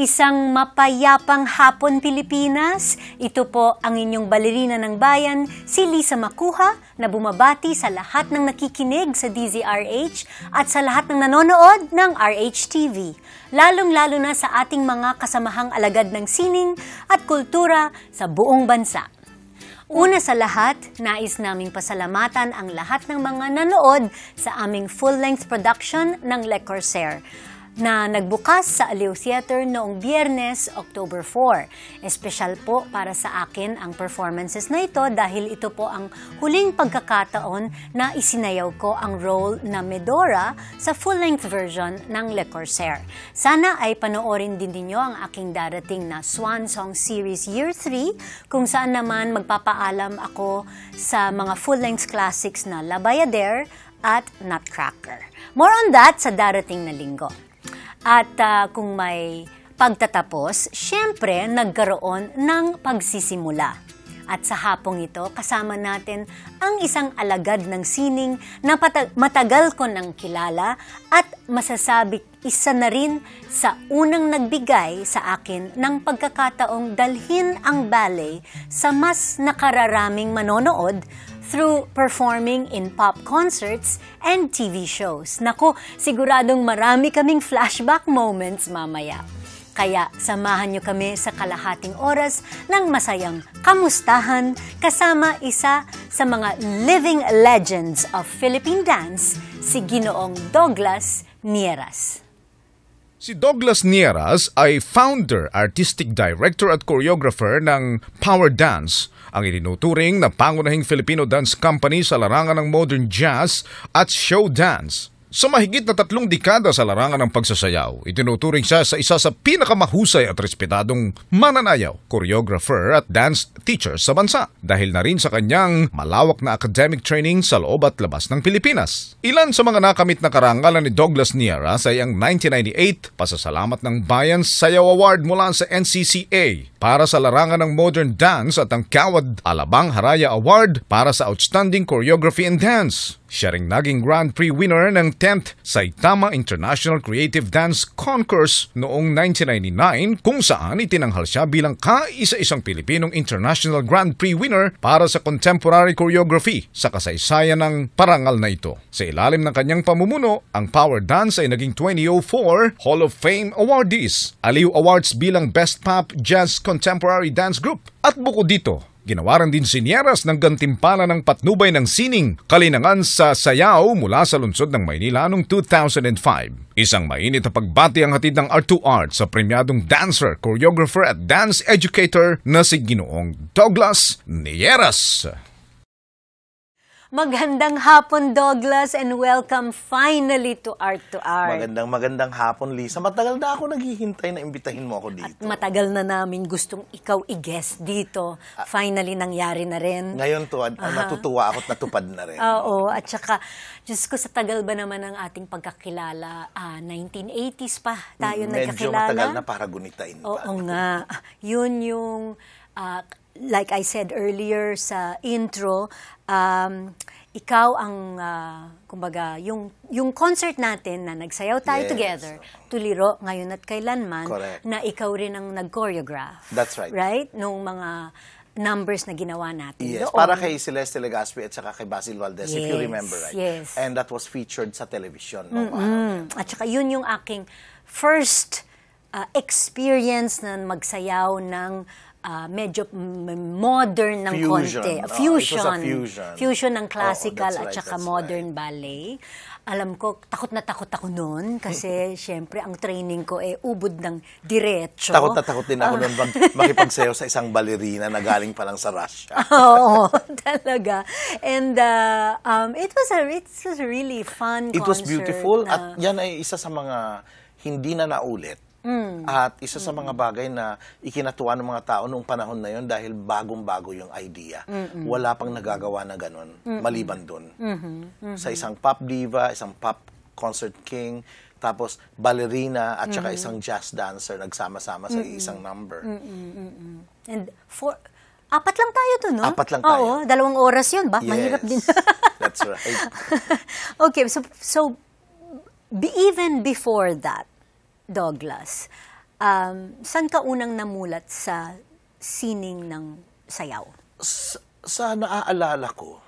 Isang mapayapang hapon Pilipinas. Ito po ang inyong balerina ng bayan, si Lisa Makuha, na bumabati sa lahat ng nakikinig sa DZRH at sa lahat ng nanonood ng RHTV. Lalong-lalo na sa ating mga kasamahang alagad ng sining at kultura sa buong bansa. Una sa lahat, nais naming pasalamatan ang lahat ng mga nanood sa aming full-length production ng Le Corsair na nagbukas sa Aliw Theater noong Biyernes, October 4. Espesyal po para sa akin ang performances na ito dahil ito po ang huling pagkakataon na isinayaw ko ang role na Medora sa full-length version ng Le Corsair. Sana ay panoorin din ninyo ang aking darating na Swan Song Series Year 3 kung saan naman magpapaalam ako sa mga full-length classics na La Bayadere at Nutcracker. More on that sa darating na linggo. At uh, kung may pagtatapos, syempre nagkaroon ng pagsisimula. At sa hapong ito, kasama natin ang isang alagad ng sining na matagal ko nang kilala at masasabi isa na rin sa unang nagbigay sa akin ng pagkakataong dalhin ang ballet sa mas nakararaming manonood through performing in pop concerts and TV shows. Nako, siguradong marami kaming flashback moments mamaya. Kaya samahan niyo kami sa kalahating oras ng masayang kamustahan kasama isa sa mga living legends of Philippine dance, si Ginoong Douglas Nieras. Si Douglas Nieras ay founder, artistic director at choreographer ng Power Dance – ang ininuturing na pangunahing Filipino dance company sa larangan ng modern jazz at show dance. Sa mahigit na tatlong dekada sa larangan ng pagsasayaw, itinuturing siya sa isa sa pinakamahusay at respetadong mananayaw, choreographer at dance teacher sa bansa dahil na rin sa kanyang malawak na academic training sa loob at labas ng Pilipinas. Ilan sa mga nakamit na karangalan ni Douglas Nieras ay ang 1998 Pasasalamat ng Bayan Sayaw Award mula sa NCCA para sa larangan ng modern dance at ang Kawad Alabang Haraya Award para sa Outstanding Choreography and Dance. Siya ring naging Grand Prix winner ng 10th Saitama International Creative Dance Concourse noong 1999 kung saan itinanghal siya bilang kaisa-isang Pilipinong International Grand Prix winner para sa contemporary choreography sa kasaysayan ng parangal na ito. Sa ilalim ng kanyang pamumuno, ang Power Dance ay naging 2004 Hall of Fame Awardees, Aliw Awards bilang Best Pop Jazz Contemporary Dance Group at bukod dito, Ginawaran din si Nieras ng gantimpala ng patnubay ng sining kalinangan sa Sayaw mula sa lungsod ng Maynila noong 2005. Isang mainit na pagbati ang hatid ng R2 Art sa premyadong dancer, choreographer at dance educator na si Ginoong Douglas Nieras. Magandang hapon, Douglas, and welcome finally to Art to Art. Magandang magandang hapon, Lisa. Matagal na ako naghihintay na imbitahin mo ako dito. At matagal na namin gustong ikaw i-guest dito. Ah. Finally, nangyari na rin. Ngayon to, uh, -huh. natutuwa ako at natupad na rin. Oo, at saka, Diyos ko, sa tagal ba naman ang ating pagkakilala? Ah, 1980s pa tayo mm, medyo nagkakilala. Medyo matagal na para gunitain pa. Oo nga. Yun yung uh, like I said earlier sa intro, um, ikaw ang, uh, kumbaga, yung, yung concert natin na nagsayaw tayo yes. together, tuliro, ngayon at kailanman, Correct. na ikaw rin ang nag-choreograph. That's right. Right? Nung mga numbers na ginawa natin yes, doon. Para kay Celeste Legaspi at saka kay Basil Valdez, yes, if you remember right. Yes. And that was featured sa television. No? Mm -hmm. At saka yun yung aking first uh, experience na magsayaw ng uh, medyo modern ng fusion. konti. Ah, fusion. Oh, fusion. Fusion ng classical oh, at saka modern right. ballet. Alam ko, takot na takot ako noon kasi syempre ang training ko eh ubod ng diretso. Takot na takot din ako ah. noon mag makipagsayaw sa isang ballerina na galing pa lang sa Russia. Oo, talaga. And uh, um, it was a it was a really fun It concert was beautiful na, at yan ay isa sa mga hindi na naulit Mm. At isa sa mga mm. bagay na ikinatuwa ng mga tao noong panahon na yon dahil bagong-bago yung idea. Mm-mm. Wala pang nagagawa na ganun, Mm-mm. maliban doon. Mm-hmm. Mm-hmm. Sa isang pop diva, isang pop concert king, tapos ballerina at saka mm-hmm. isang jazz dancer nagsama-sama sa mm-hmm. isang number. Mm-hmm. Mm-hmm. And for apat lang tayo to, no? Apat lang tayo. Oo, dalawang oras 'yun ba? Yes. Mahirap din. That's right. okay, so so even before that, Douglas, um, saan ka unang namulat sa sining ng sayaw? Sa, sa naaalala ko,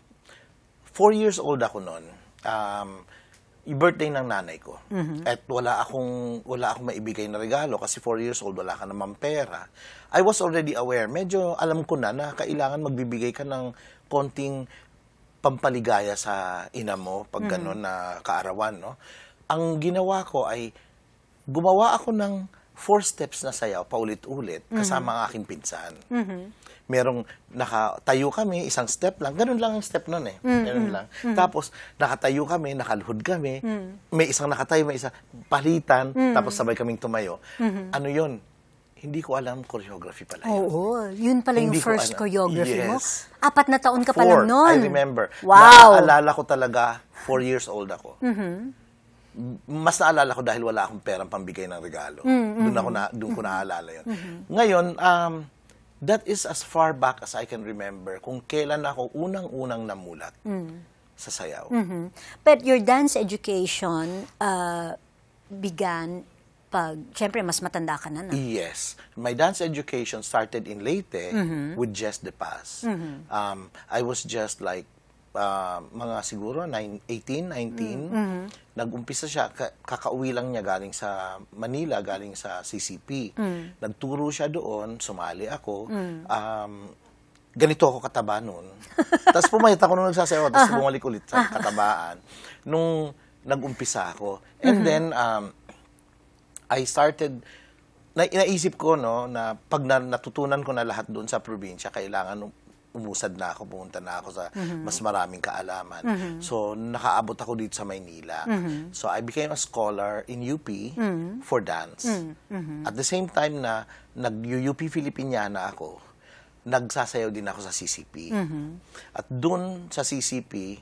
four years old ako noon, um, birthday ng nanay ko. Mm-hmm. At wala akong, wala akong maibigay na regalo kasi 4 years old, wala ka namang pera. I was already aware. Medyo alam ko na na kailangan magbibigay ka ng konting pampaligaya sa ina mo pag mm-hmm. gano'n na kaarawan. No? Ang ginawa ko ay gumawa ako ng four steps na sayaw paulit-ulit mhm. kasama mm-hmm. ang aking pinsan. Mm-hmm. Merong nakatayo kami, isang step lang. Ganun lang ang step noon eh. Mm-hmm. Ganun lang. Mm-hmm. Tapos nakatayo kami, nakaluhod kami. Mm-hmm. May isang nakatayo, may isa palitan, mm-hmm. tapos sabay kaming tumayo. Mm-hmm. Ano 'yon? Hindi ko alam choreography pala yun. Oo, yun pala yung Hindi first choreography yes. mo. Apat na taon ka four, pa lang noon. I remember. Wow. Naaalala ko talaga, four years old ako. Mm-hmm mas naalala ko dahil wala akong perang pambigay ng regalo. Mm-hmm. Doon ako mm. na doon ko mm-hmm. naalala 'yon. Mm-hmm. Ngayon, um that is as far back as I can remember kung kailan ako unang-unang namulat mm-hmm. sa sayaw. Mm-hmm. But your dance education uh began pag, syempre, mas matanda ka na na. Yes. My dance education started in Leyte mm-hmm. with Jess De Paz. Mm-hmm. Um, I was just like uh, mga siguro 9, 18, 19. Mm-hmm. Nag-umpisa siya, kakauwi lang niya galing sa Manila, galing sa CCP. Mm-hmm. Nagturo siya doon, sumali ako. Mm-hmm. Um, ganito ako kataba noon. tapos pumayat ako nung nagsasayaw, tapos uh-huh. bumalik ulit sa uh-huh. katabaan. Nung nag-umpisa ako. And mm-hmm. then, um, I started na, inaisip ko no na pag na, natutunan ko na lahat doon sa probinsya kailangan umusad na ako, pumunta na ako sa mm-hmm. mas maraming kaalaman. Mm-hmm. So, nakaabot ako dito sa Maynila. Mm-hmm. So, I became a scholar in UP mm-hmm. for dance. Mm-hmm. At the same time na nag-UP Filipiniana ako, nagsasayaw din ako sa CCP. Mm-hmm. At doon sa CCP,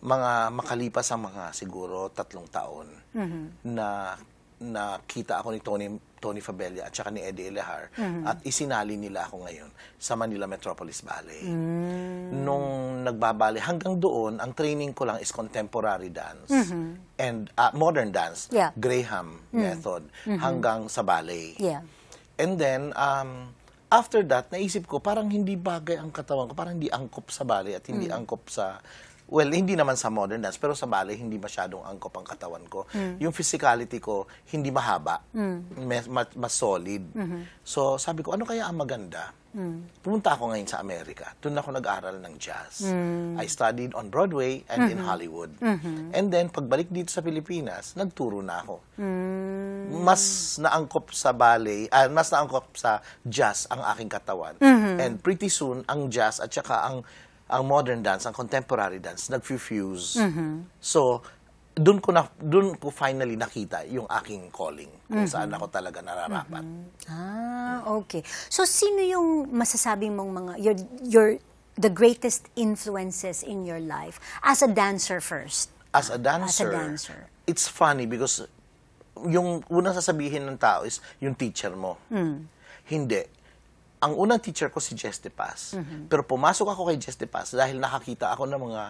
mga makalipas ang mga siguro tatlong taon mm-hmm. na nakita ako ni Tony Tony Fabella at saka ni Eddie Elehar mm-hmm. at isinali nila ako ngayon sa Manila Metropolis Ballet. Mm-hmm. Nung nagbabale hanggang doon, ang training ko lang is contemporary dance mm-hmm. and uh, modern dance, yeah. Graham mm-hmm. method mm-hmm. hanggang sa ballet. Yeah. And then um after that, naisip ko parang hindi bagay ang katawan ko, parang hindi angkop sa ballet at hindi mm-hmm. angkop sa well, hindi naman sa modern dance, pero sa ballet, hindi masyadong angkop ang katawan ko. Mm. Yung physicality ko, hindi mahaba, mm. mas, mas, solid. Mm-hmm. So, sabi ko, ano kaya ang maganda? Mm. Pumunta ako ngayon sa Amerika. Doon ako nag-aral ng jazz. Mm. I studied on Broadway and mm-hmm. in Hollywood. Mm-hmm. And then, pagbalik dito sa Pilipinas, nagturo na ako. Mm. Mas naangkop sa ballet, uh, mas naangkop sa jazz ang aking katawan. Mm-hmm. And pretty soon, ang jazz at saka ang ang modern dance, ang contemporary dance, nag-fuse. Mm-hmm. So, doon ko na doon ko finally nakita yung aking calling kung mm-hmm. saan ako talaga nararapat. Mm-hmm. Ah, okay. So sino yung masasabing mong mga your your the greatest influences in your life as a dancer first? As a dancer. As a dancer. It's funny because yung unang sasabihin ng tao is yung teacher mo. Mm. Hindi ang unang teacher ko si Jess De Paz. Mm-hmm. Pero pumasok ako kay Jess De dahil nakakita ako ng mga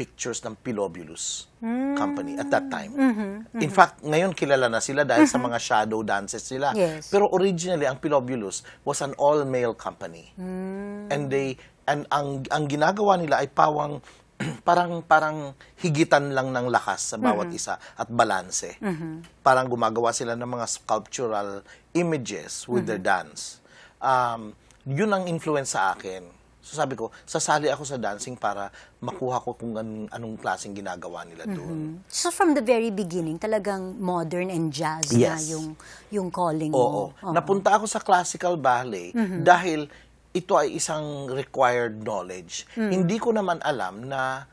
pictures ng Pilobulus mm-hmm. company at that time. Mm-hmm. Mm-hmm. In fact, ngayon kilala na sila dahil mm-hmm. sa mga shadow dances nila. Yes. Pero originally, ang Pilobulus was an all-male company. Mm-hmm. And they and ang ang ginagawa nila ay pawang parang parang higitan lang ng lakas sa bawat mm-hmm. isa at balanse. Mm-hmm. Parang gumagawa sila ng mga sculptural images with mm-hmm. their dance um, yun ang influence sa akin. So sabi ko, sasali ako sa dancing para makuha ko kung anong, anong klaseng ginagawa nila mm-hmm. doon. Mm -hmm. So from the very beginning, talagang modern and jazz yes. na yung, yung calling Oo. mo. Oo. Napunta ako sa classical ballet mm -hmm. dahil ito ay isang required knowledge. Mm -hmm. Hindi ko naman alam na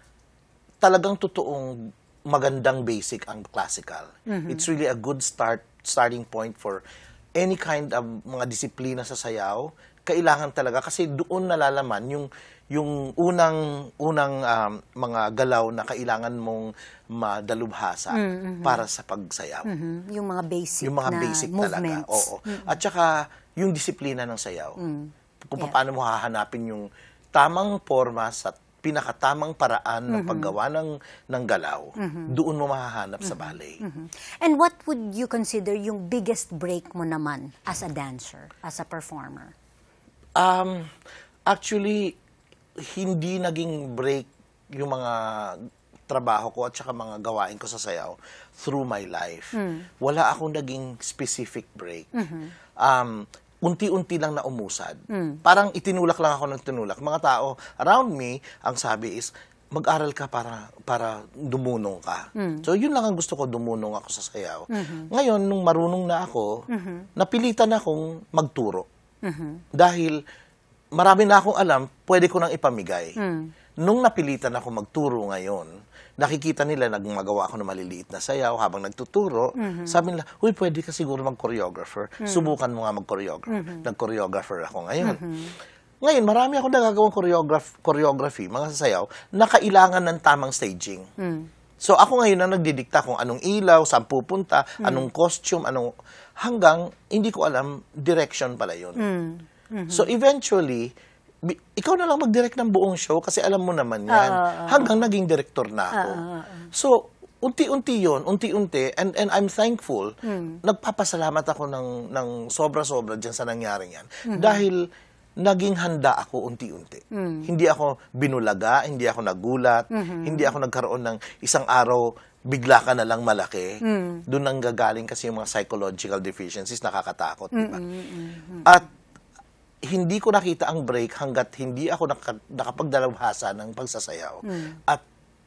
talagang totoong magandang basic ang classical. Mm -hmm. It's really a good start starting point for any kind of mga disiplina sa sayaw, kailangan talaga kasi doon nalalaman yung yung unang unang um, mga galaw na kailangan mong madalubhasa mm, mm-hmm. para sa pagsayaw. Mm-hmm. Yung mga basic yung mga na basic movements. talaga. Oo. Mm-hmm. At saka yung disiplina ng sayaw. Mm-hmm. Kung paano yeah. mo hahanapin yung tamang forma sa pinakatamang paraan ng mm-hmm. paggawa ng, ng galaw, mm-hmm. doon mo mahahanap sa mm-hmm. ballet. And what would you consider yung biggest break mo naman as a dancer, as a performer? Um, actually, hindi naging break yung mga trabaho ko at saka mga gawain ko sa sayaw through my life. Mm. Wala akong naging specific break. Mm-hmm. Um, unti-unti lang na umusad. Mm. Parang itinulak lang ako ng tinulak. Mga tao around me, ang sabi is, mag-aral ka para para dumunong ka. Mm. So yun lang ang gusto ko, dumunong ako sa sayaw. Mm-hmm. Ngayon nung marunong na ako, mm-hmm. napilitan akong magturo. Mm-hmm. Dahil marami na akong alam, pwede ko nang ipamigay. Mm. Nung napilitan ako magturo ngayon, nakikita nila nagmagawa ako ng maliliit na sayaw habang nagtuturo, mm-hmm. sabi nila, huy, pwede ka siguro mag-choreographer. Mm-hmm. Subukan mo nga mag-choreographer. Mm-hmm. Nag-choreographer ako ngayon. Mm-hmm. Ngayon, marami akong nagagawang choreograph, choreography, mga sayaw, na kailangan ng tamang staging. Mm. So ako ngayon na nagdidikta kung anong ilaw, saan pupunta, mm. anong costume, anong... Hanggang hindi ko alam, direction pala yun. Mm-hmm. So eventually, ikaw na lang mag-direct ng buong show kasi alam mo naman yan. Uh, uh, hanggang naging director na ako. Uh, uh, uh. So, unti-unti yon unti-unti, and, and I'm thankful, mm. nagpapasalamat ako ng, ng sobra-sobra dyan sa nangyaring yan. hmm Dahil naging handa ako unti-unti. Mm. Hindi ako binulaga, hindi ako nagulat, hmm hindi ako nagkaroon ng isang araw bigla ka na lang malaki. Mm. Doon nang gagaling kasi yung mga psychological deficiencies, nakakatakot, mm di ba? hmm At hindi ko nakita ang break hanggat hindi ako nak- nakapagdalabhasa ng pagsasayaw mm. at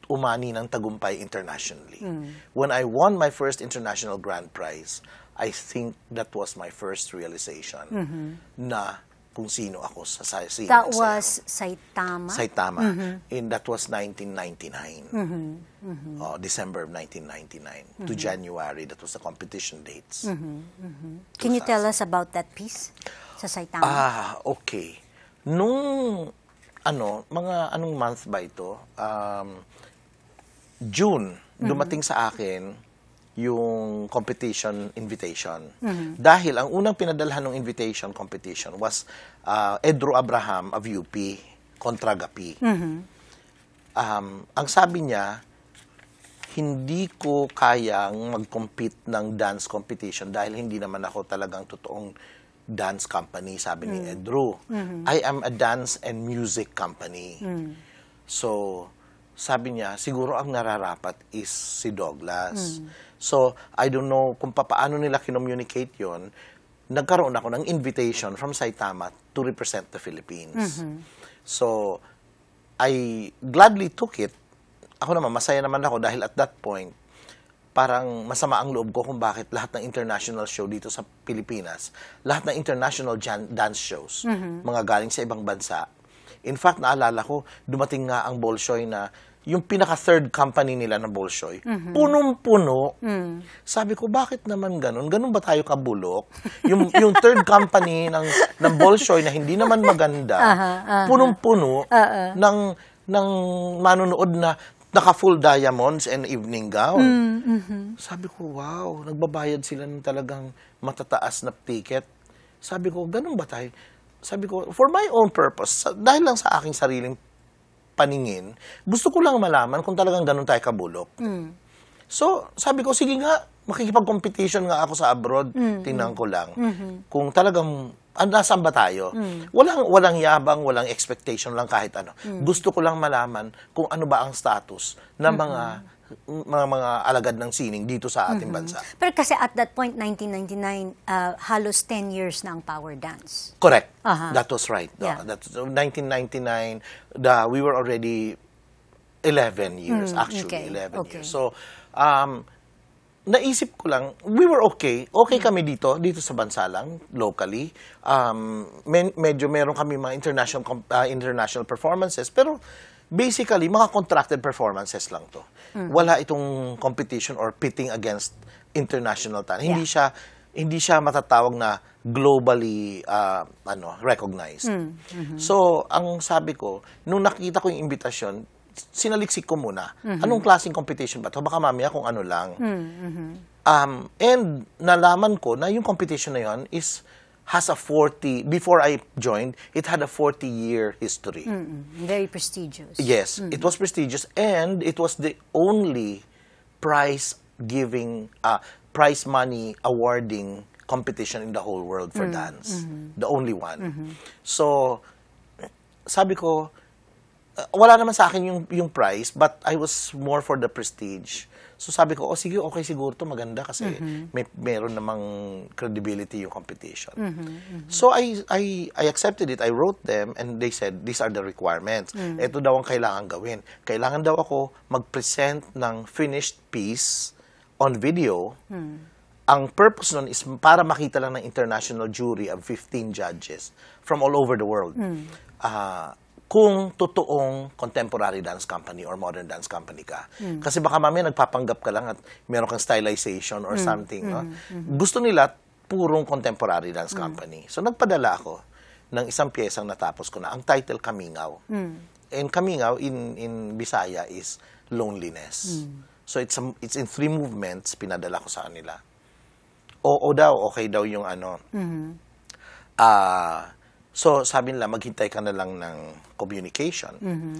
umani ng tagumpay internationally. Mm. When I won my first international grand prize, I think that was my first realization mm-hmm. na kung sino ako sa sine. That was Saitama? Saitama. Mm-hmm. And that was 1999. Mm-hmm. Mm-hmm. Uh, December of 1999 mm-hmm. to January. That was the competition dates. Mm-hmm. Mm-hmm. Can you tell us about that piece? sa Saitama. Ah, okay. Nung, ano, mga anong month ba ito? Um, June, mm-hmm. dumating mm-hmm. sa akin yung competition invitation. Mm-hmm. Dahil ang unang pinadalhan ng invitation competition was uh, Edro Abraham of UP kontra Gapi. Mm-hmm. Um, ang sabi niya, hindi ko kayang mag-compete ng dance competition dahil hindi naman ako talagang totoong dance company, sabi mm. ni Edru. Mm-hmm. Hmm. I am a dance and music company. Mm. So, sabi niya, siguro ang nararapat is si Douglas. Mm. So, I don't know kung paano nila kinommunicate yon Nagkaroon ako ng invitation from Saitama to represent the Philippines. Mm-hmm. So, I gladly took it. Ako naman, masaya naman ako dahil at that point, parang masama ang loob ko kung bakit lahat ng international show dito sa Pilipinas, lahat ng international dance shows, mm-hmm. mga galing sa ibang bansa. In fact, naalala ko, dumating nga ang Bolshoi na yung pinaka-third company nila na Bolshoi, mm-hmm. punong-puno. Mm. Sabi ko, bakit naman ganun? Ganun ba tayo kabulok? Yung, yung third company ng, ng Bolshoi na hindi naman maganda, uh-huh, uh-huh. punong-puno uh-huh. ng ng manonood na naka-full diamonds and evening gown. Mm, mm-hmm. Sabi ko, wow, nagbabayad sila ng talagang matataas na ticket. Sabi ko, ganun ba tayo? Sabi ko, for my own purpose, dahil lang sa aking sariling paningin, gusto ko lang malaman kung talagang ganun tayo kabulok. Mm. So, sabi ko, sige nga, makikipag-competition nga ako sa abroad, mm-hmm. tingnan mm. ko lang. Mm-hmm. Kung talagang Ah, nasaan ba tayo? Mm. Walang, walang yabang, walang expectation lang kahit ano. Mm. Gusto ko lang malaman kung ano ba ang status ng mga mm -hmm mga mga alagad ng sining dito sa ating mm-hmm. bansa. Pero kasi at that point 1999 uh, halos 10 years na ang power dance. Correct. Uh-huh. That was right. Yeah. That 1999 the we were already 11 years mm, actually okay. 11 okay. years. So um naisip ko lang, we were okay. Okay kami dito, dito sa bansa lang, locally. Um, med- medyo meron kami mga international, uh, international performances. Pero basically, mga contracted performances lang to. Mm. Wala itong competition or pitting against international talent. Yeah. Hindi siya hindi siya matatawag na globally uh, ano recognized. Hmm. Mm-hmm. So, ang sabi ko, nung nakita ko yung imbitasyon, sinaliksik ko muna. Mm-hmm. Anong klaseng competition ba ito? Baka mamaya kung ano lang. Mm-hmm. Um, and nalaman ko na yung competition na yon is has a 40, before I joined, it had a 40-year history. Mm-hmm. Very prestigious. Yes, mm-hmm. it was prestigious and it was the only prize giving, uh, prize money awarding competition in the whole world for mm-hmm. dance. Mm-hmm. The only one. Mm-hmm. So, sabi ko, Uh, wala naman sa akin yung, yung price, but I was more for the prestige. So sabi ko, oh sige, okay siguro to maganda kasi mm-hmm. may meron namang credibility yung competition. Mm-hmm. Mm-hmm. So I I I accepted it. I wrote them and they said these are the requirements. Mm-hmm. Ito daw ang kailangan gawin. Kailangan daw ako mag-present ng finished piece on video. Mm-hmm. Ang purpose nun is para makita lang ng international jury of 15 judges from all over the world. Mm-hmm. Uh, kung totoong contemporary dance company or modern dance company ka. Mm. Kasi baka mamaya nagpapanggap ka lang at meron kang stylization or mm. something. Mm. No? Mm. Gusto nila purong contemporary dance hmm. company. Mm. So nagpadala ako ng isang piyesang natapos ko na ang title Kamingaw. Mm. And Kamingaw in in Bisaya is loneliness. Mm. So it's a, um, it's in three movements pinadala ko sa kanila. Oo daw, okay daw yung ano. Mm. Ah -hmm. uh, So, sabi nila, maghintay ka na lang ng communication. Mm-hmm.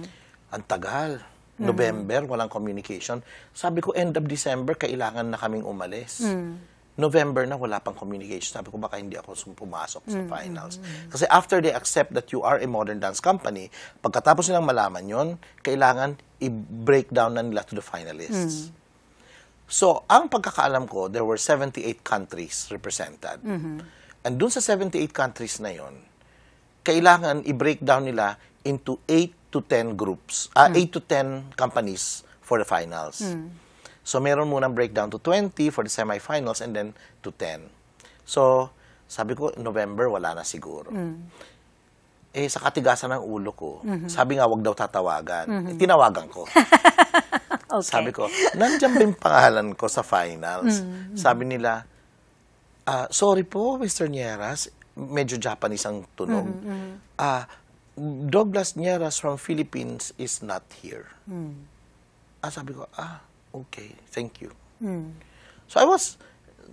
Ang tagal. Mm-hmm. November, walang communication. Sabi ko, end of December, kailangan na kaming umalis. Mm-hmm. November na, wala pang communication. Sabi ko, baka hindi ako pumasok sa mm-hmm. finals. Kasi after they accept that you are a modern dance company, pagkatapos nilang malaman yon kailangan i-break down na nila to the finalists. Mm-hmm. So, ang pagkakaalam ko, there were 78 countries represented. Mm-hmm. And dun sa 78 countries na yon kailangan i-breakdown nila into 8 to 10 groups, uh, mm. 8 to 10 companies for the finals. Mm. So, meron munang breakdown to 20 for the semifinals and then to 10. So, sabi ko, November, wala na siguro. Mm. Eh, sa katigasan ng ulo ko, mm-hmm. sabi nga, wag daw tatawagan. Eh, mm-hmm. Eh, tinawagan ko. okay. Sabi ko, nandiyan ba yung pangalan ko sa finals? Mm-hmm. Sabi nila, uh, sorry po, Mr. Nieras, medyo Japanese ang tunog. Mm -hmm. uh, Douglas Nieras from Philippines is not here. Mm. Ah, sabi ko, ah, okay, thank you. Mm. So I was,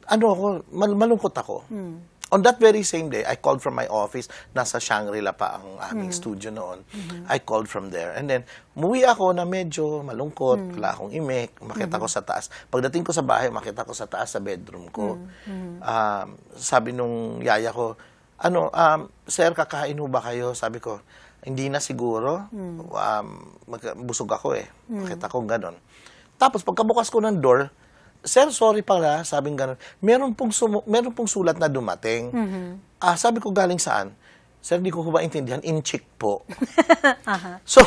ano ako, mal malungkot ako. Mm. On that very same day, I called from my office. Nasa Shangri-La pa ang aming mm. studio noon. Mm-hmm. I called from there. And then, umuwi ako na medyo malungkot. Mm. Wala akong imek. Makita mm-hmm. ko sa taas. Pagdating ko sa bahay, makita ko sa taas sa bedroom ko. Mm-hmm. Um, sabi nung yaya ko, ano, um, sir, kakain ho ba kayo? Sabi ko, hindi na siguro. Mm. Um, mag, busog ako eh. Mm. Makita kong ganon. Tapos pagkabukas ko ng door, sir, sorry pala, sabing ganon. Meron pong, sumu- meron pong sulat na dumating. Mm-hmm. Uh, sabi ko, galing saan? Sir, di ko ba intindihan? In check po. uh-huh. So,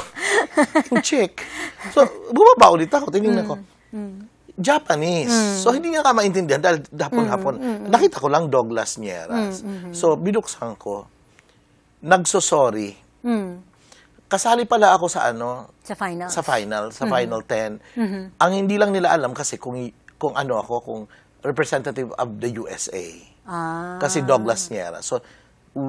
in check. So, bumaba ulit ako. Tinignan mm. ko. Mm. Japanese. Mm. So, hindi niya ka maintindihan dahil hapon-hapon. Mm, mm, Nakita ko lang Douglas Nieras. Mm, mm, hmm. so, binuksan ko. Nagsosorry. Mm. Kasali pala ako sa ano? Sa final. Sa final. Sa mm. final 10. Mm-hmm. Hmm. Ang hindi lang nila alam kasi kung, kung ano ako, kung representative of the USA. Ah. Kasi Douglas Nieras. So,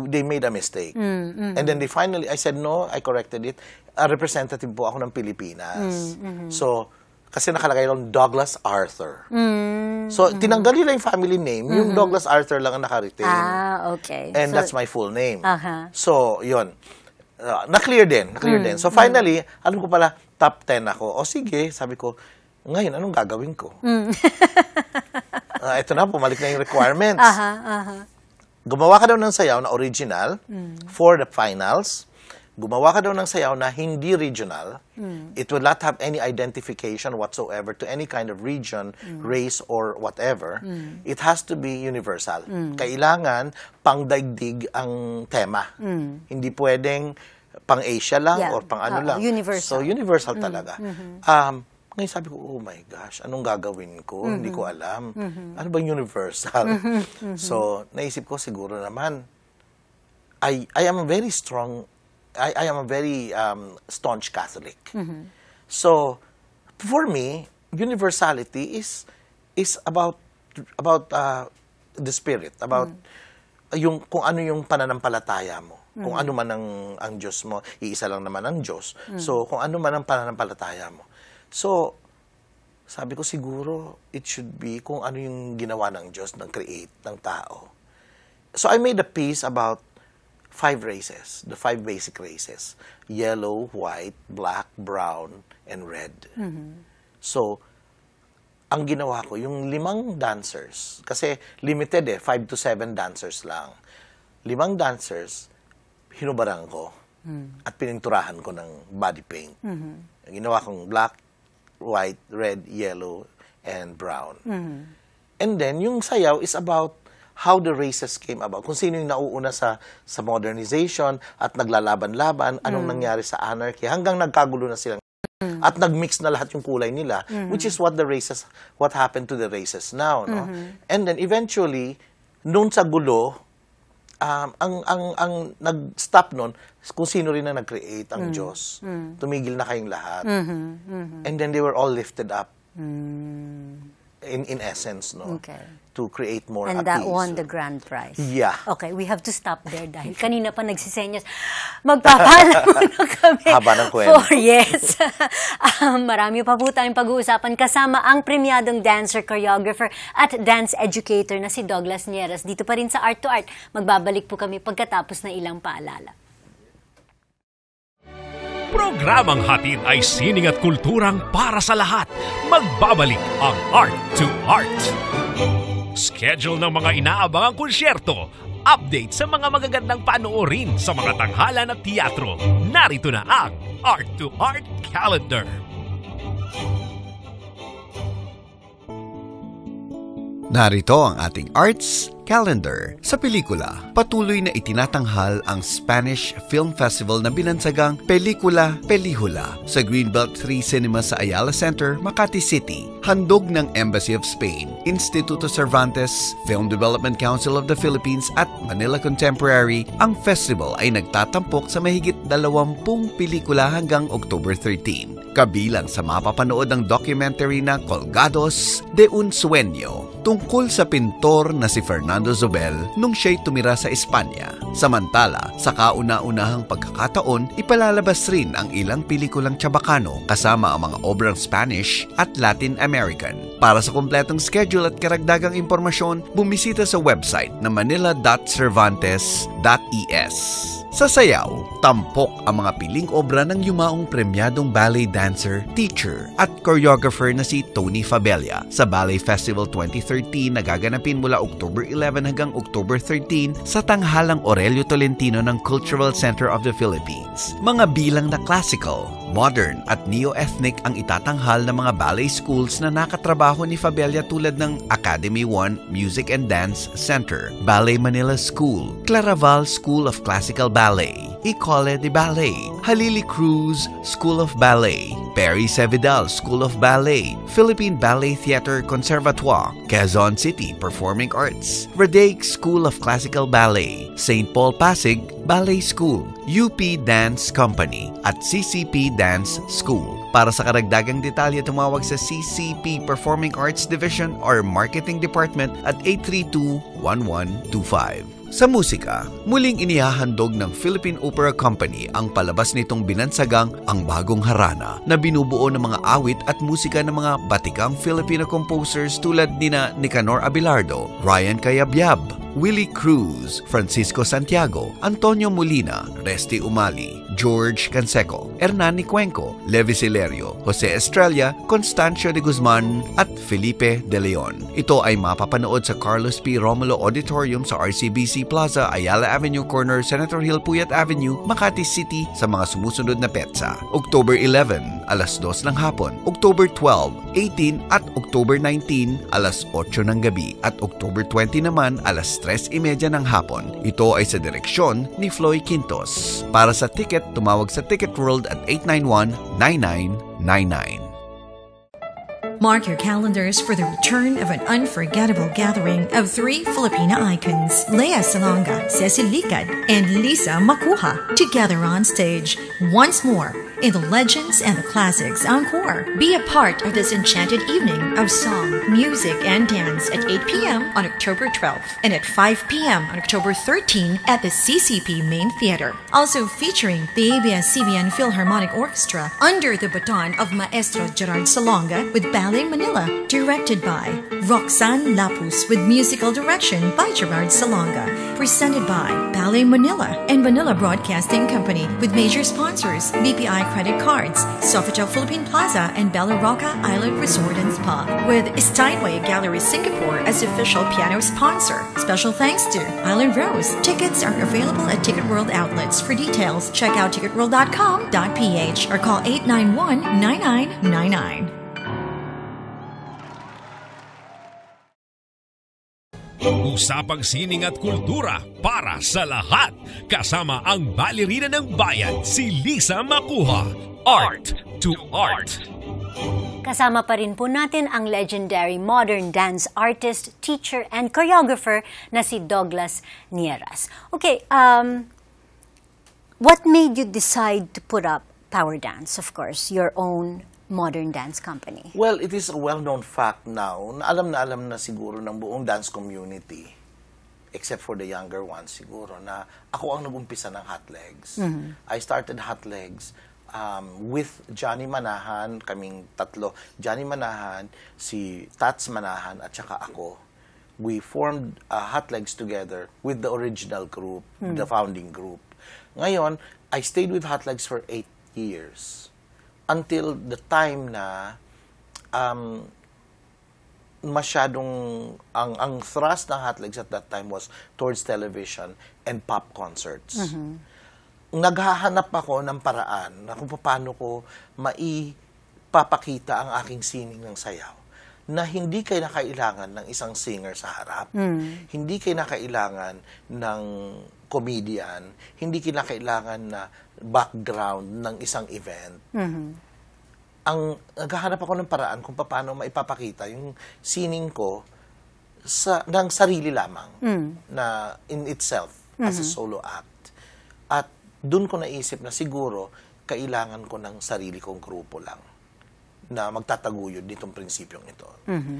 they made a mistake. Mm, hmm And then they finally, I said, no, I corrected it. A representative po ako ng Pilipinas. mm-hmm. So, kasi nakalagay lang Douglas Arthur. Mm. So, mm-hmm. tinanggal nila yung family name. Mm-hmm. Yung Douglas Arthur lang ang nakaritain. Ah, okay. And so, that's my full name. Uh-huh. So, yun. Uh, na-clear din. Na-clear mm. din. So, mm-hmm. finally, mm. alam ko pala, top 10 ako. O sige, sabi ko, ngayon, anong gagawin ko? Mm. uh, ah, ito na, pumalik na yung requirements. Uh-huh, uh-huh. Gumawa ka daw ng sayaw na original mm. for the finals gumawa ka daw ng sayaw na hindi regional, mm. it will not have any identification whatsoever to any kind of region, mm. race, or whatever. Mm. It has to be universal. Mm. Kailangan pangdaigdig ang tema. Mm. Hindi pwedeng pang-Asia lang yeah. or pang-ano uh, lang. Universal. So, universal hmm. talaga. Mm. Mm-hmm. Um, ngayon sabi ko, oh my gosh, anong gagawin ko? Mm-hmm. Hindi ko mm-hmm. alam. Mm-hmm. Ano bang universal? Mm-hmm. So, naisip ko siguro naman, I, I am a very strong I, I am a very um, staunch Catholic. Mm -hmm. So, for me, universality is is about about uh, the spirit, about mm -hmm. yung kung ano yung pananampalataya mo. Mm -hmm. Kung ano man ang ang Diyos mo, iisa lang naman ang Diyos. Mm -hmm. So, kung ano man ang pananampalataya mo. So, sabi ko siguro it should be kung ano yung ginawa ng Diyos, ng create, ng tao. So I made a piece about five races, the five basic races, yellow, white, black, brown, and red. Mm-hmm. So, ang ginawa ko, yung limang dancers, kasi limited eh, five to seven dancers lang. Limang dancers, hinubaran ko mm. at pininturahan ko ng body paint. Mm-hmm. Ang ginawa kong black, white, red, yellow, and brown. Mm-hmm. And then, yung sayaw is about how the races came about. Kung sino yung nauuna sa, sa modernization at naglalaban-laban, anong mm. nangyari sa anarchy, hanggang nagkagulo na sila. Mm. At nagmix na lahat yung kulay nila, mm-hmm. which is what the races, what happened to the races now. No? Mm-hmm. And then eventually, noon sa gulo, um, ang, ang, ang nag-stop noon, kung sino rin ang nag-create ang mm-hmm. Diyos. Mm-hmm. Tumigil na kayong lahat. Mm-hmm. Mm-hmm. And then they were all lifted up. Mm-hmm. In, in essence, no? Okay to create more And that appeals. won the grand prize. Yeah. Okay, we have to stop there dahil kanina pa nagsisenyas. Magpapala muna kami. Haba ng kwento. For, yes. um, marami pa po tayong pag-uusapan kasama ang premiadong dancer, choreographer at dance educator na si Douglas Nieras dito pa rin sa Art to Art. Magbabalik po kami pagkatapos na ilang paalala. Programang hatid ay sining at kulturang para sa lahat. Magbabalik ang Art to Art schedule ng mga inaabangang konsyerto, update sa mga magagandang panoorin sa mga tanghalan at teatro. Narito na ang Art to Art Calendar. Narito ang ating arts Calendar. Sa pelikula, patuloy na itinatanghal ang Spanish Film Festival na binansagang Pelikula Pelihula sa Greenbelt 3 Cinema sa Ayala Center, Makati City, handog ng Embassy of Spain, Instituto Cervantes, Film Development Council of the Philippines at Manila Contemporary. Ang festival ay nagtatampok sa mahigit 20 pelikula hanggang October 13, kabilang sa mapapanood ang documentary na Colgados de un Sueño tungkol sa pintor na si Fernando Fernando Zobel nung siya'y tumira sa Espanya. Samantala, sa kauna-unahang pagkakataon, ipalalabas rin ang ilang pelikulang Chabacano kasama ang mga obrang Spanish at Latin American. Para sa kompletong schedule at karagdagang impormasyon, bumisita sa website na manila.cervantes.es. Sa sayaw, tampok ang mga piling obra ng yumaong premyadong ballet dancer, teacher at choreographer na si Tony Fabella sa Ballet Festival 2013 na gaganapin mula October 11 hanggang October 13 sa tanghalang Aurelio Tolentino ng Cultural Center of the Philippines. Mga bilang na classical, modern at neo-ethnic ang itatanghal ng mga ballet schools na nakatrabaho ni Fabella tulad ng Academy 1 Music and Dance Center, Ballet Manila School, Claraval School of Classical Ballet, Ecole de Ballet, Halili Cruz School of Ballet, Perry Sevidal School of Ballet, Philippine Ballet Theater Conservatoire, Quezon City Performing Arts, Redaic School of Classical Ballet, St. Paul Pasig Ballet School, UP Dance Company at CCP Dance School. Para sa karagdagang detalye, tumawag sa CCP Performing Arts Division or Marketing Department at 832-1125. Sa musika, muling inihahandog ng Philippine Opera Company ang palabas nitong binansagang Ang Bagong Harana na binubuo ng mga awit at musika ng mga batikang Filipino composers tulad nina Nicanor Abilardo, Ryan Cayabyab, Willie Cruz, Francisco Santiago, Antonio Molina, Resti Umali, George Canseco, Hernani Cuenco, Levi Silerio, Jose Estrella, Constancio de Guzman at Felipe de Leon. Ito ay mapapanood sa Carlos P. Romulo Auditorium sa RCBC Plaza, Ayala Avenue Corner, Senator Hill Puyat Avenue, Makati City sa mga sumusunod na petsa. October 11, alas 2 ng hapon, October 12, 18 at October 19, alas 8 ng gabi at October 20 naman alas 3.30 ng hapon. Ito ay sa direksyon ni Floy Quintos. Para sa ticket tumawag sa Ticket World at 891-9999. Mark your calendars for the return of an unforgettable gathering of three Filipina icons, Lea Salonga, Cecil Licad, and Lisa Makuha, together on stage once more in the Legends and the Classics Encore. Be a part of this enchanted evening of song, music, and dance at 8 p.m. on October 12th and at 5 p.m. on October 13th at the CCP Main Theater. Also featuring the ABS-CBN Philharmonic Orchestra under the baton of Maestro Gerard Salonga with Valley, Manila, directed by Roxanne Lapus, with musical direction by Gerard Salonga, presented by Ballet Manila and Manila Broadcasting Company, with major sponsors BPI Credit Cards, Sofitel Philippine Plaza, and Bella Roca Island Resort and Spa, with Steinway Gallery Singapore as official piano sponsor. Special thanks to Island Rose. Tickets are available at Ticket World outlets. For details, check out ticketworld.com.ph or call 891 9999. Usapang sining at kultura para sa lahat. Kasama ang balerina ng bayan, si Lisa Makuha. Art to Art. Kasama pa rin po natin ang legendary modern dance artist, teacher, and choreographer na si Douglas Nieras. Okay, um, what made you decide to put up power dance, of course, your own modern dance company? Well, it is a well-known fact now alam na alam na siguro ng buong dance community except for the younger ones siguro na ako ang nagumpisa ng Hot Legs. Mm-hmm. I started Hot Legs um, with Johnny Manahan, kaming tatlo. Johnny Manahan, si Tats Manahan at saka ako. We formed uh, Hot Legs together with the original group, mm-hmm. the founding group. Ngayon, I stayed with Hot Legs for eight years until the time na um, masyadong ang ang thrust ng hot legs at that time was towards television and pop concerts. Mm-hmm. Naghahanap ako ng paraan na kung paano ko maipapakita ang aking sining ng sayaw na hindi kayo nakailangan ng isang singer sa harap. Mm. Hindi kayo nakailangan ng comedian. Hindi kayo nakailangan na background ng isang event, mm-hmm. ang naghahanap ako ng paraan kung paano maipapakita yung sining ko sa ng sarili lamang mm. na in itself mm-hmm. as a mm-hmm. solo act. At doon ko naisip na siguro kailangan ko ng sarili kong grupo lang na magtataguyod nitong prinsipyong ito. Mm-hmm.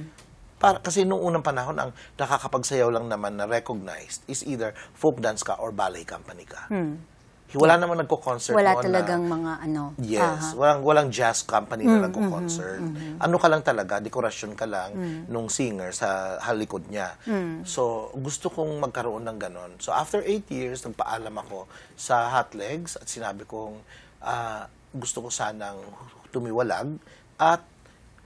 Para, kasi noong unang panahon, ang nakakapagsayaw lang naman na recognized is either folk dance ka or ballet company ka. Mm. Wala namang nagko-concert Wala talagang na, mga ano. Yes. uh Walang, walang jazz company na mm-hmm. nagko-concert. Mm-hmm. Ano ka lang talaga, dekorasyon ka lang mm nung singer sa halikod niya. mm So, gusto kong magkaroon ng ganon. So, after eight years, nagpaalam ako sa Hot Legs at sinabi kong uh, gusto ko sanang tumiwalag at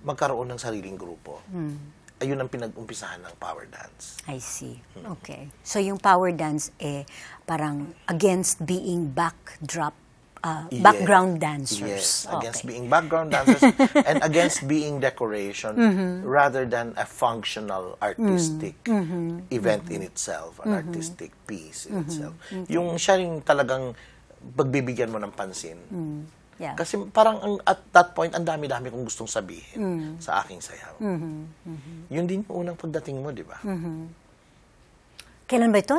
magkaroon ng sariling grupo. mm ayun ang pinag-umpisahan ng power dance. I see. Hmm. Okay. So yung power dance eh parang against being backdrop uh, yes. background dancers. Yes, against okay. being background dancers and against being decoration mm-hmm. rather than a functional artistic mm-hmm. mm-hmm. event mm-hmm. in itself, an mm-hmm. artistic piece in mm-hmm. itself. Mm-hmm. Yung siya rin talagang pagbibigyan mo ng pansin. Mm-hmm Yeah. Kasi parang ang, at that point, ang dami-dami kong gustong sabihin mm. sa aking sayaw. Mm-hmm. Mm-hmm. Yun din yung unang pagdating mo, di ba? Mm-hmm. Kailan ba ito?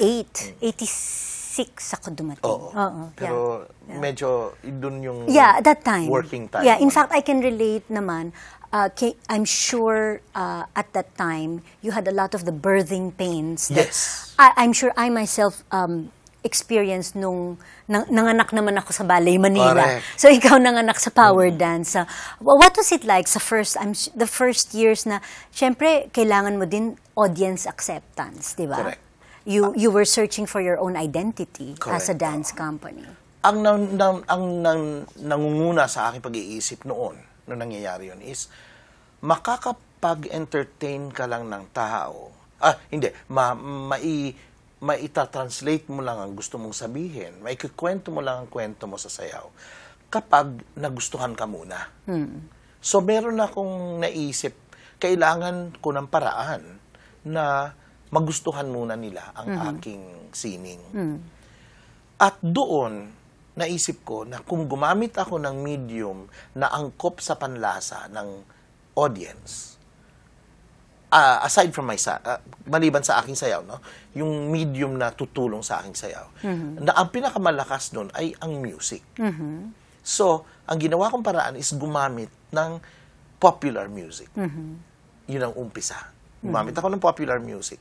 1988? 88. Mm. 86 ako dumating. Oo. Oo. Pero yeah. medyo doon yung yeah, that time. working time. Yeah, in fact, I can relate naman. Uh, I'm sure uh, at that time, you had a lot of the birthing pains. Yes. I, I'm sure I myself um, experience nung nanganak naman ako sa Ballet Manila. Correct. So ikaw nanganak sa power mm. dance. Uh, what was it like sa first I'm the first years na syempre kailangan mo din audience acceptance, 'di ba? You you were searching for your own identity Correct. as a dance company. Ang nang, nang, ang nang, nangunguna sa aking pag-iisip noon nung nangyayari 'yon is makakapag-entertain ka lang ng tao. Ah, hindi, ma, mai maita-translate mo lang ang gusto mong sabihin, maikikwento mo lang ang kwento mo sa sayaw, kapag nagustuhan ka muna. Hmm. So, meron akong naisip, kailangan ko ng paraan na magustuhan muna nila ang mm-hmm. aking sining. Mm-hmm. At doon, naisip ko na kung gumamit ako ng medium na angkop sa panlasa ng audience, uh, aside from my sa uh, maliban sa aking sayaw no yung medium na tutulong sa aking sayaw mm-hmm. na ang pinakamalakas noon ay ang music mm-hmm. so ang ginawa kong paraan is gumamit ng popular music mm-hmm. yun ang umpisa mm-hmm. gumamit ako ng popular music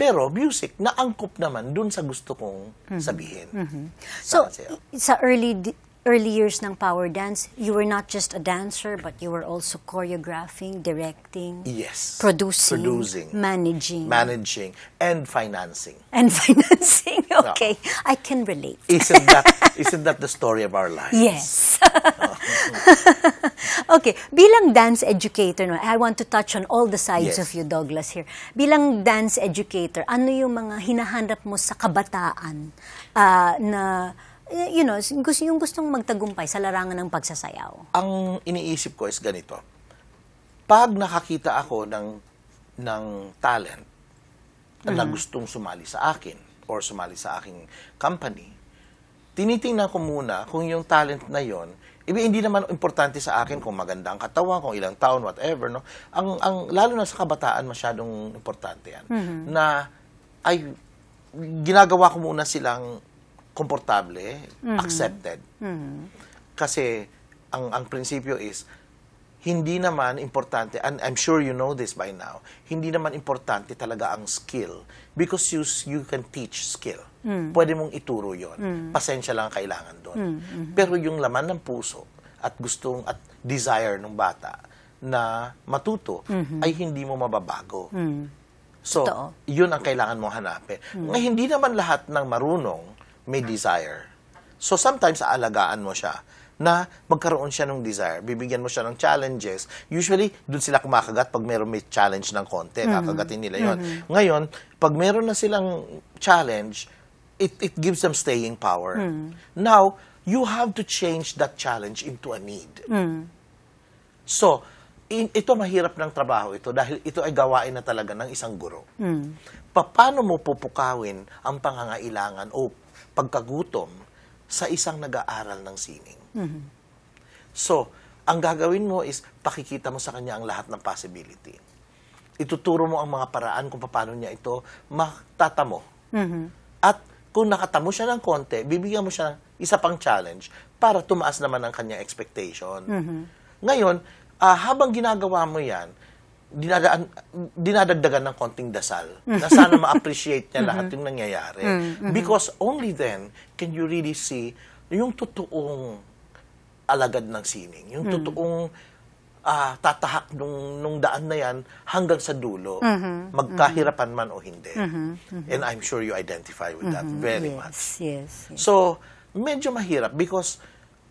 pero music na angkop naman dun sa gusto kong mm-hmm. sabihin. Mm-hmm. so, sayaw. sa early early years ng Power Dance, you were not just a dancer, but you were also choreographing, directing, yes, producing, producing managing, managing, and financing. And financing, okay. No. I can relate. Isn't that, isn't that the story of our lives? Yes. okay, bilang dance educator, no, I want to touch on all the sides yes. of you, Douglas, here. Bilang dance educator, ano yung mga hinahanap mo sa kabataan uh, na eh, you know, gusto yung gustong magtagumpay sa larangan ng pagsasayaw? Ang iniisip ko is ganito. Pag nakakita ako ng ng talent mm-hmm. na gustong sumali sa akin or sumali sa aking company, tinitingnan ko muna kung yung talent na yon Ibig, eh, hindi naman importante sa akin kung maganda ang katawan, kung ilang taon, whatever, no? Ang, ang lalo na sa kabataan, masyadong importante yan. Mm-hmm. Na, ay, ginagawa ko muna silang komportable, eh. mm-hmm. accepted. Mm-hmm. Kasi ang ang prinsipyo is hindi naman importante and I'm sure you know this by now. Hindi naman importante talaga ang skill because you you can teach skill. Mm. Pwede mong ituro 'yon. Mm. Pasensya lang ang kailangan doon. Mm-hmm. Pero yung laman ng puso at gustong at desire ng bata na matuto mm-hmm. ay hindi mo mababago. Mm. So, Ito. yun ang kailangan mong hanapin. Mm. Ngayon, hindi naman lahat ng marunong may hmm. desire. So sometimes aalagaan mo siya na magkaroon siya ng desire. Bibigyan mo siya ng challenges. Usually, doon sila kumakagat pag meron may challenge ng konti. Mm-hmm. Kakagatin nila yon. Mm-hmm. Ngayon, pag mayroon na silang challenge, it, it gives them staying power. Mm-hmm. Now, you have to change that challenge into a need. Mm-hmm. So, in, ito mahirap ng trabaho ito dahil ito ay gawain na talaga ng isang guro. Mm-hmm. Paano mo pupukawin ang pangangailangan o pagkagutom sa isang nag-aaral ng sining. Mm-hmm. So, ang gagawin mo is pakikita mo sa kanya ang lahat ng possibility. Ituturo mo ang mga paraan kung paano niya ito matatamo. Mm-hmm. At kung nakatamo siya ng konti, bibigyan mo siya ng isa pang challenge para tumaas naman ang kanyang expectation. Mm-hmm. Ngayon, uh, habang ginagawa mo yan, dinadaan, dinadagdagan ng konting dasal na sana ma-appreciate niya lahat mm-hmm. yung nangyayari. Mm-hmm. Mm-hmm. Because only then can you really see yung totoong alagad ng sining, yung totoong uh, tatahak nung, nung daan na yan hanggang sa dulo, mm-hmm, magkahirapan man o hindi. mm-hmm. And I'm sure you identify with that mm-hmm, very yes, much. Yes, yes. So, medyo mahirap because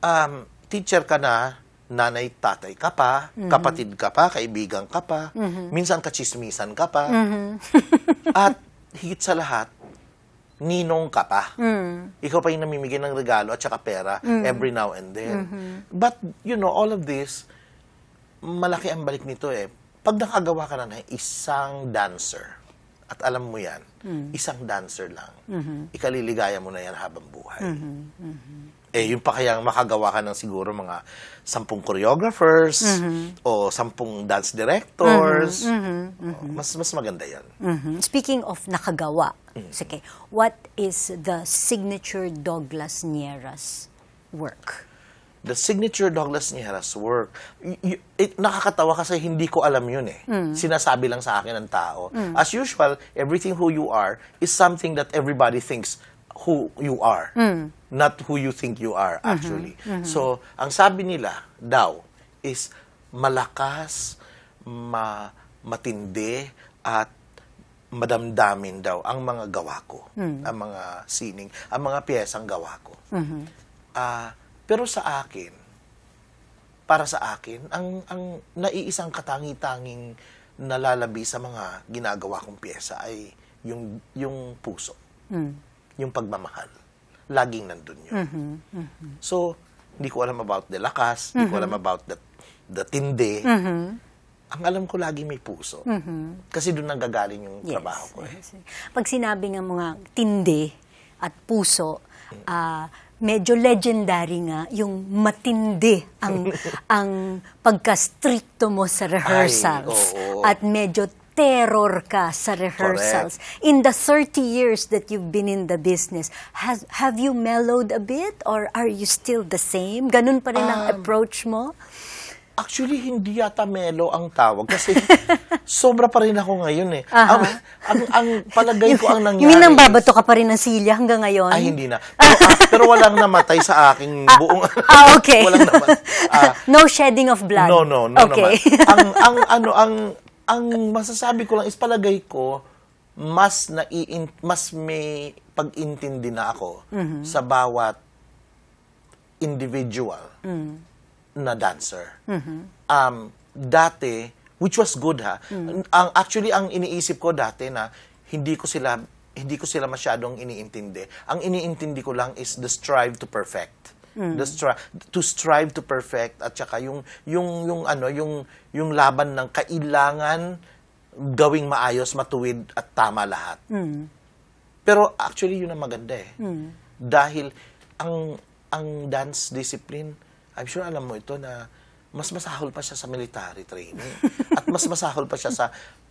um, teacher ka na, nanay, tatay ka pa, mm-hmm. kapatid ka pa, kaibigan ka pa, mm-hmm. minsan kachismisan ka pa, mm-hmm. at higit sa lahat, ninong ka pa. Mm. Ikaw pa yung namimigay ng regalo at saka pera mm. every now and then. Mm-hmm. But, you know, all of this, malaki ang balik nito eh. Pag nakagawa ka na ng isang dancer, at alam mo yan, mm. isang dancer lang, mm-hmm. ikaliligaya mo na yan habang buhay. Mm-hmm. Mm-hmm eh yung pa kaya makagawa ka ng siguro mga sampung choreographers mm-hmm. o sampung dance directors. Mm-hmm. Mm-hmm. Oh, mm-hmm. Mas mas maganda yan. Mm-hmm. Speaking of nakagawa, mm-hmm. sige, what is the signature Douglas Nieras work? The signature Douglas Nieras work, y- y- it, nakakatawa kasi hindi ko alam yun eh. Mm. Sinasabi lang sa akin ng tao. Mm. As usual, everything who you are is something that everybody thinks who you are, mm. not who you think you are mm-hmm. actually. Mm-hmm. Mm-hmm. So, ang sabi nila daw is malakas, ma matindi at madamdamin daw ang mga gawa ko, mm. ang mga sining, ang mga piyesang gawa ko. Mm-hmm. Uh, pero sa akin, para sa akin, ang ang naiisang katangi-tanging nalalabi sa mga ginagawa kong piyesa ay yung yung puso. Mm yung pagmamahal. Laging nandun yun. Mm-hmm. Mm-hmm. So, hindi ko alam about the lakas, hindi mm-hmm. ko alam about the, the tindi. Mm-hmm. Ang alam ko lagi may puso. Mm-hmm. Kasi doon nanggagaling yung yes, trabaho ko. Eh. Pag sinabi ng mga tindi at puso, mm-hmm. uh, medyo legendary nga yung matindi ang ang pagka-stricto mo sa rehearsals Ay, oo, oo. at medyo terror ka sa rehearsals. Correct. In the 30 years that you've been in the business, has, have you mellowed a bit or are you still the same? Ganun pa rin um, ang approach mo? Actually, hindi yata mellow ang tawag kasi sobra pa rin ako ngayon eh. Uh-huh. Ang, ang, ang palagay ko ang nangyari. Yung nang babato ka pa rin ng silya hanggang ngayon? Ay, hindi na. Pero, ah, pero walang namatay sa aking ah, buong... ah, okay. walang naman, ah, no shedding of blood. No, no, no okay. naman. Ang, ang, ano, ang ang masasabi ko lang is palagay ko, mas na mas may pag-intindi na ako mm-hmm. sa bawat individual mm-hmm. na dancer. Mm-hmm. Um, dati, which was good ha, mm-hmm. ang, actually ang iniisip ko dati na hindi ko sila hindi ko sila masyadong iniintindi. Ang iniintindi ko lang is the strive to perfect. Mm. The stri- to strive to perfect at saka yung yung yung ano yung yung laban ng kailangan gawing maayos, matuwid at tama lahat. Mm. Pero actually yun ang maganda eh. Mm. Dahil ang ang dance discipline, I'm sure alam mo ito na mas masahol pa siya sa military training. At mas masahol pa siya sa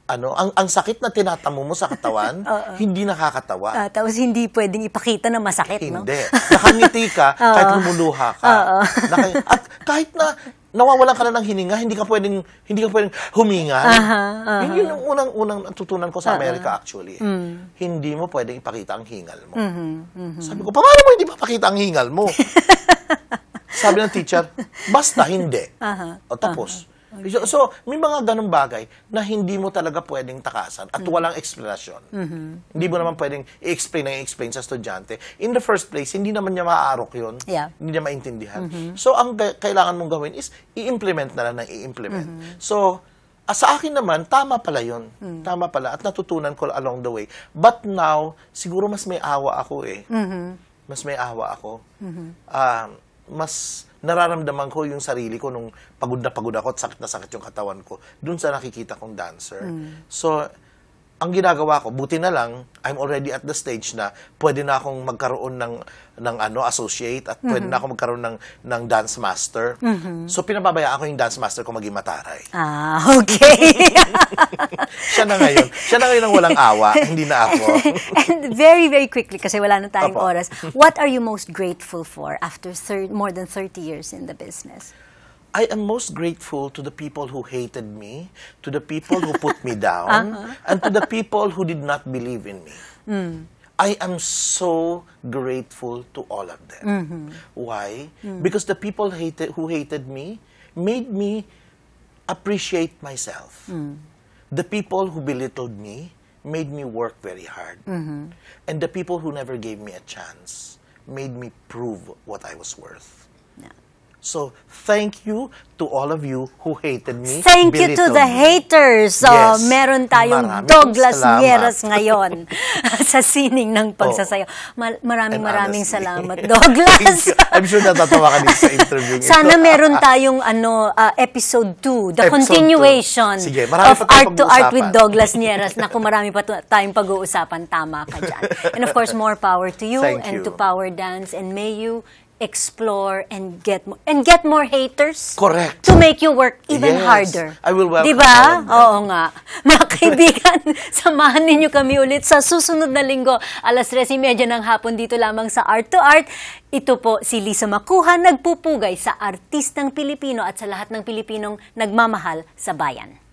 ano, ang, ang sakit na tinatamo mo sa katawan, hindi nakakatawa. Ah, tapos hindi pwedeng ipakita na masakit, no? Hindi. Nakangiti ka, kahit lumuluha ka. Oo. at kahit na nawawalan ka na ng hininga, hindi ka pwedeng, hindi ka pwedeng huminga. Aha, aha. Yun, yun yung unang-unang natutunan ko sa Amerika actually. eh. Hindi mo pwedeng ipakita ang hingal mo. Mm-hmm, mm-hmm. Sabi ko, paano mo hindi papakita ang hingal mo? Sabi ng teacher, basta hindi. Aha, O tapos, Okay. So, so, may mga ganong bagay na hindi mo talaga pwedeng takasan at mm. walang explanation. Mm-hmm. Hindi mo naman pwedeng i-explain na i-explain sa estudyante. In the first place, hindi naman niya maaarok yun. Yeah. Hindi niya maintindihan. Mm-hmm. So, ang kailangan mong gawin is i-implement na lang ng i-implement. Mm-hmm. So, ah, sa akin naman, tama pala yun. Mm. Tama pala. At natutunan ko along the way. But now, siguro mas may awa ako eh. Mm-hmm. Mas may awa ako. Mm-hmm. Um, mas nararamdaman ko yung sarili ko nung pagod na pagod ako at sakit na sakit yung katawan ko dun sa nakikita kong dancer. Mm. So, ang ginagawa ko, buti na lang, I'm already at the stage na pwede na akong magkaroon ng, ng ano, associate at pwede mm-hmm. na akong magkaroon ng, ng dance master. Mm-hmm. So, pinababayaan ko yung dance master ko maging mataray. Ah, okay. siya na ngayon. Siya na ngayon ang walang awa, hindi na ako. And very, very quickly, kasi wala na tayong Apo. oras, what are you most grateful for after thir- more than 30 years in the business? I am most grateful to the people who hated me, to the people who put me down, uh -huh. and to the people who did not believe in me. Mm. I am so grateful to all of them. Mm -hmm. Why? Mm. Because the people hated, who hated me made me appreciate myself. Hmm. The people who belittled me made me work very hard. -hmm. And the people who never gave me a chance made me prove what I was worth. So, thank you to all of you who hated me. Thank you to the haters. So, meron tayong Douglas salamat. Nieras ngayon sa sining ng oh. pagsasayo. maraming maraming salamat, Douglas. I'm sure natatawa ka din sa interview nito. Sana meron tayong ano ah, episode 2, the continuation Sige, of Art to Art with Douglas Nieras. Naku, marami pa tayong pag-uusapan. Tama ka dyan. And of course, more power to you and to Power Dance. And may you explore and get more, and get more haters. Correct. To make you work even yes. harder. I will welcome. 'Di ba? Oo nga. Mga kaibigan, samahan ninyo kami ulit sa susunod na linggo, alas 3:30 ng hapon dito lamang sa Art to Art. Ito po si Lisa Makuha nagpupugay sa artistang Pilipino at sa lahat ng Pilipinong nagmamahal sa bayan.